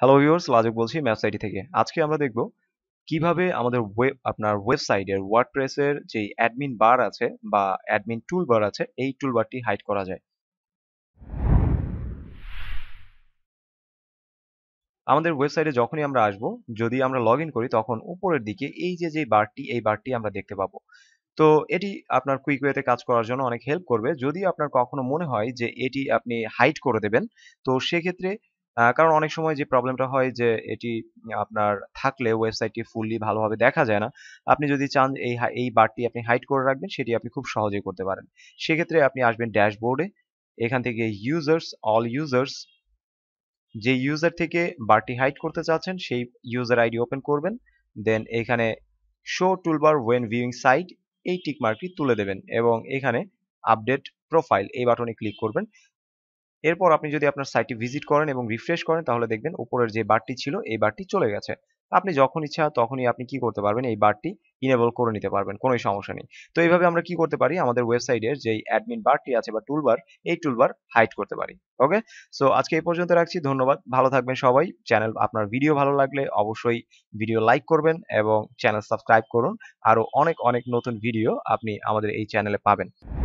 hello viewers লাজক বলছি ম্যাপসাইটি থেকে আজকে আমরা দেখব কিভাবে আমাদের ওয়েব আপনার ওয়েবসাইটের ওয়ার্ডপ্রেসের যে অ্যাডমিন বার আছে বা অ্যাডমিন টুল বার আছে এই টুল বারটি হাইড করা যায় আমাদের ওয়েবসাইটে যখনই আমরা আসব যদি আমরা লগ করি তখন উপরের দিকে এই যে যে বারটি এই বারটি আমরা দেখতে পাবো তো এটি আপনার কুইক ওয়েতে কাজ করার জন্য অনেক হেল্প করবে যদি আপনার কখনো মনে হয় যে এটি আপনি হাইড করে দেবেন তো সেক্ষেত্রে কারণ অনেক সময় যে প্রবলেমটা হয় যে এটি আপনার থাকলে ওয়েবসাইটটি ফুললি ভালোভাবে দেখা যায় না আপনি যদি চান এই এই বারটি আপনি হাইড করে রাখবেন সেটি আপনি খুব সহজেই করতে পারেন সেক্ষেত্রে আপনি আসবেন ড্যাশবোর্ডে এখান থেকে ইউজার্স অল ইউজার্স যে ইউজার থেকে বারটি হাইড করতে চাচ্ছেন সেই ইউজার আইডি ওপেন করবেন দেন এখানে show toolbar when viewing site এই টিক মার্কটি তুলে দেবেন এবং এখানে আপডেট প্রোফাইল এই বাটনে ক্লিক করবেন এরপর আপনি যদি আপনার সাইটটি ভিজিট করেন এবং রিফ্রেশ করেন তাহলে দেখবেন উপরের যে বারটি ছিল এই বারটি চলে গেছে আপনি যখন ইচ্ছা তখনই আপনি কি করতে পারবেন এই বারটি ইনেবল করে নিতে পারবেন কোনো সমস্যা নেই তো এইভাবে আমরা কি করতে পারি আমাদের ওয়েবসাইটের যেই অ্যাডমিন বারটি আছে বা টুলবার এই টুলবার হাইড করতে পারি ওকে সো আজকে এই পর্যন্ত রাখছি ধন্যবাদ ভালো থাকবেন সবাই চ্যানেল আপনার ভিডিও ভালো লাগলে অবশ্যই ভিডিও লাইক করবেন এবং চ্যানেল সাবস্ক্রাইব করুন আরও অনেক অনেক নতুন ভিডিও আপনি আমাদের এই চ্যানেলে পাবেন